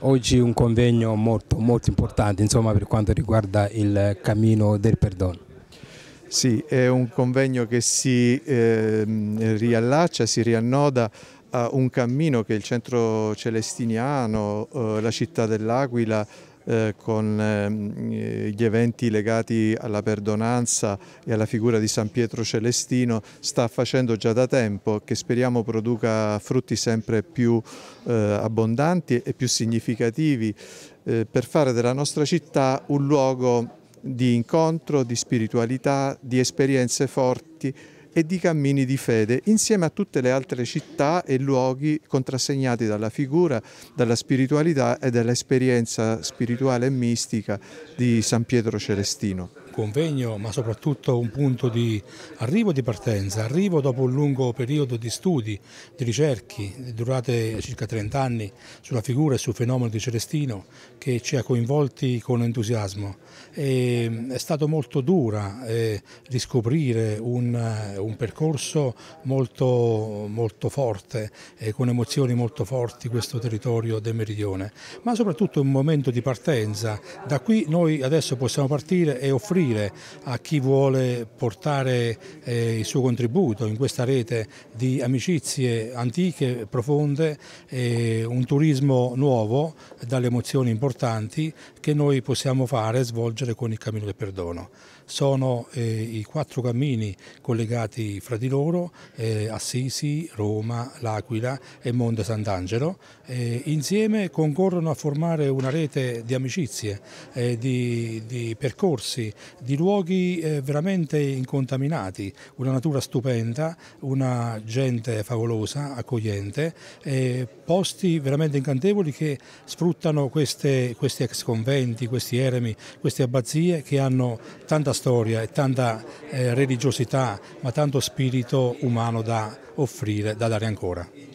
Oggi un convegno molto, molto importante insomma, per quanto riguarda il cammino del perdono. Sì, è un convegno che si eh, riallaccia, si riannoda a un cammino che il centro celestiniano, eh, la città dell'Aquila, eh, con ehm, eh, gli eventi legati alla perdonanza e alla figura di San Pietro Celestino sta facendo già da tempo che speriamo produca frutti sempre più eh, abbondanti e più significativi per fare della nostra città un luogo di incontro, di spiritualità, di esperienze forti e di cammini di fede, insieme a tutte le altre città e luoghi contrassegnati dalla figura, dalla spiritualità e dall'esperienza spirituale e mistica di San Pietro Celestino convegno, ma soprattutto un punto di arrivo e di partenza, arrivo dopo un lungo periodo di studi, di ricerchi durate circa 30 anni sulla figura e sul fenomeno di Celestino che ci ha coinvolti con entusiasmo. E è stato molto dura eh, riscoprire un, un, percorso molto, molto forte, eh, con emozioni molto forti questo territorio del Meridione, ma soprattutto un momento di partenza. Da qui noi adesso possiamo partire e offrire offrire a chi vuole portare eh, il suo contributo in questa rete di amicizie antiche, profonde, eh, un turismo nuovo dalle emozioni importanti che noi possiamo fare e svolgere con il Cammino del Perdono. Sono eh, i quattro cammini collegati fra di loro, eh, Assisi, Roma, L'Aquila e Monte Sant'Angelo, insieme concorrono a formare una rete di amicizie, eh, di, di percorsi, di luoghi eh, veramente incontaminati, una natura stupenda, una gente favolosa, accogliente, eh, posti veramente incantevoli che sfruttano queste, questi ex conventi, questi eremi, queste abbazie che hanno tanta storia e tanta eh, religiosità, ma tanto spirito umano da offrire, da dare ancora.